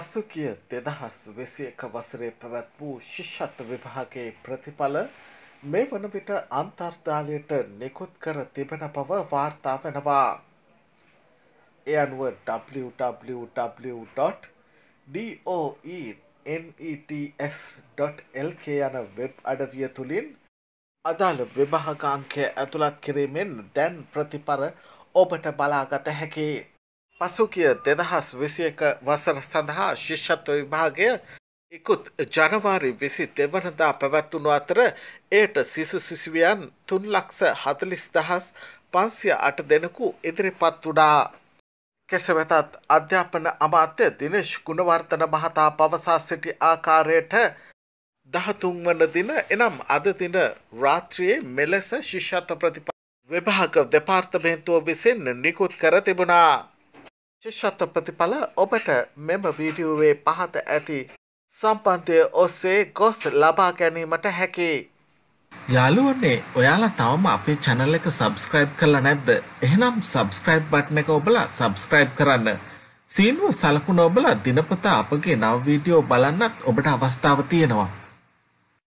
පසුකිය දෙදහස් වෙසි එක වසරේ පැවැත් වූ ශිෂ්ෂත්ව විභාගේ ප්‍රතිඵල මේ වන විට අන්තර්ධාලයට නිකුත් කර තිබෙන බව වාර්තා වෙනවා. එ අනුව www.doe.nets.lk යන වෙබ් අඩවිය තුළින් අදාළ විභාගාංකය ඇතුළත් කිරීමෙන් දැන් ප්‍රතිපර ඔබට බලාගත හැකේ. පසුගිය දෙදහස් විසි එක වසර සඳහා ශිෂ්ෂත්ව විභාගය ඉකුත් ජනවාරි විසි දෙවනදා පැවැත්වුණු අතර එයට සිසු සිසුවියන් තුන් ලක්ස හතලිස් දහස් පන්සිය අට දෙනකු ඉදිරිපත් වඩා. කෙසවෙතත් අධ්‍යාපන අමාත්‍ය දිනේශ් ගුණවර්තන මහතා පවසා සිටි ආකාරයට දහතුන්වන දින එනම් අද දින රාත්‍රියයේ මෙලෙස ශිෂ්ෂත්ව ප්‍රතිප විභාග දෙපාර්තමේන්තුව විසින් නිකුත් කර තිබුණා. ශිෂ්‍යත්ව ප්‍රතිඵල ඔබට මෙම වීඩියුවේ පහත ඇති සම්පන්තය ඔස්සේ ගොස් ලබා ගැනීමට හැකි. යාලුවන්නේ ඔයාලා තවම අපේ චැනල් එක සබස්ක්‍රයිබ් කරලා නැද්ද එහෙනම් සබස්ක්‍රයිබ් බට්න එක ඔබලා සබස්ක්‍රයිබ් කරන්න. සීනුව සලකුණ ඔබලා දිනපතා අපගේ නව වීඩියෝ බලන්නත් ඔබට අවස්ථාව තියෙනවා.